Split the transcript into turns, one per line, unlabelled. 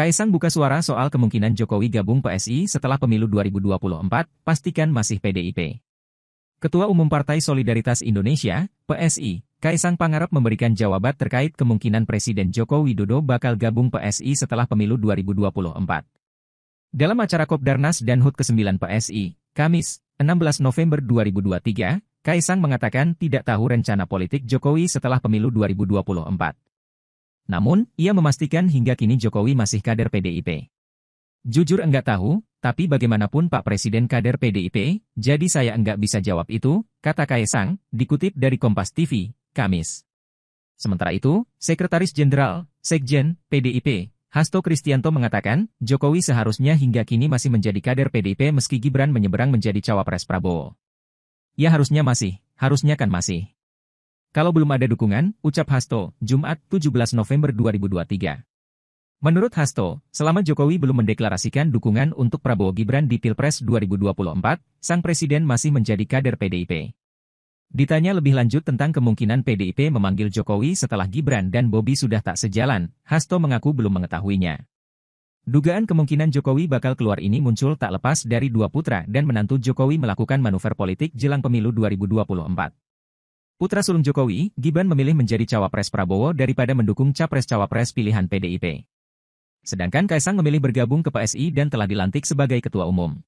Kaisang buka suara soal kemungkinan Jokowi gabung PSI setelah pemilu 2024, pastikan masih PDIP. Ketua Umum Partai Solidaritas Indonesia, PSI, Kaisang Pangarep memberikan jawaban terkait kemungkinan Presiden Joko Widodo bakal gabung PSI setelah pemilu 2024. Dalam acara Kopdarnas dan HUT ke-9 PSI, Kamis, 16 November 2023, Kaisang mengatakan tidak tahu rencana politik Jokowi setelah pemilu 2024. Namun, ia memastikan hingga kini Jokowi masih kader PDIP. Jujur enggak tahu, tapi bagaimanapun Pak Presiden kader PDIP, jadi saya enggak bisa jawab itu, kata Kaisang, dikutip dari Kompas TV, Kamis. Sementara itu, Sekretaris Jenderal, Sekjen, PDIP, Hasto Kristianto mengatakan, Jokowi seharusnya hingga kini masih menjadi kader PDIP meski Gibran menyeberang menjadi cawapres Prabowo. Ya harusnya masih, harusnya kan masih. Kalau belum ada dukungan, ucap Hasto, Jumat 17 November 2023. Menurut Hasto, selama Jokowi belum mendeklarasikan dukungan untuk Prabowo Gibran di Pilpres 2024, sang presiden masih menjadi kader PDIP. Ditanya lebih lanjut tentang kemungkinan PDIP memanggil Jokowi setelah Gibran dan Bobi sudah tak sejalan, Hasto mengaku belum mengetahuinya. Dugaan kemungkinan Jokowi bakal keluar ini muncul tak lepas dari dua putra dan menantu Jokowi melakukan manuver politik jelang pemilu 2024. Putra sulung Jokowi, Gibran memilih menjadi cawapres Prabowo daripada mendukung capres-cawapres pilihan PDIP. Sedangkan Kaisang memilih bergabung ke PSI dan telah dilantik sebagai ketua umum.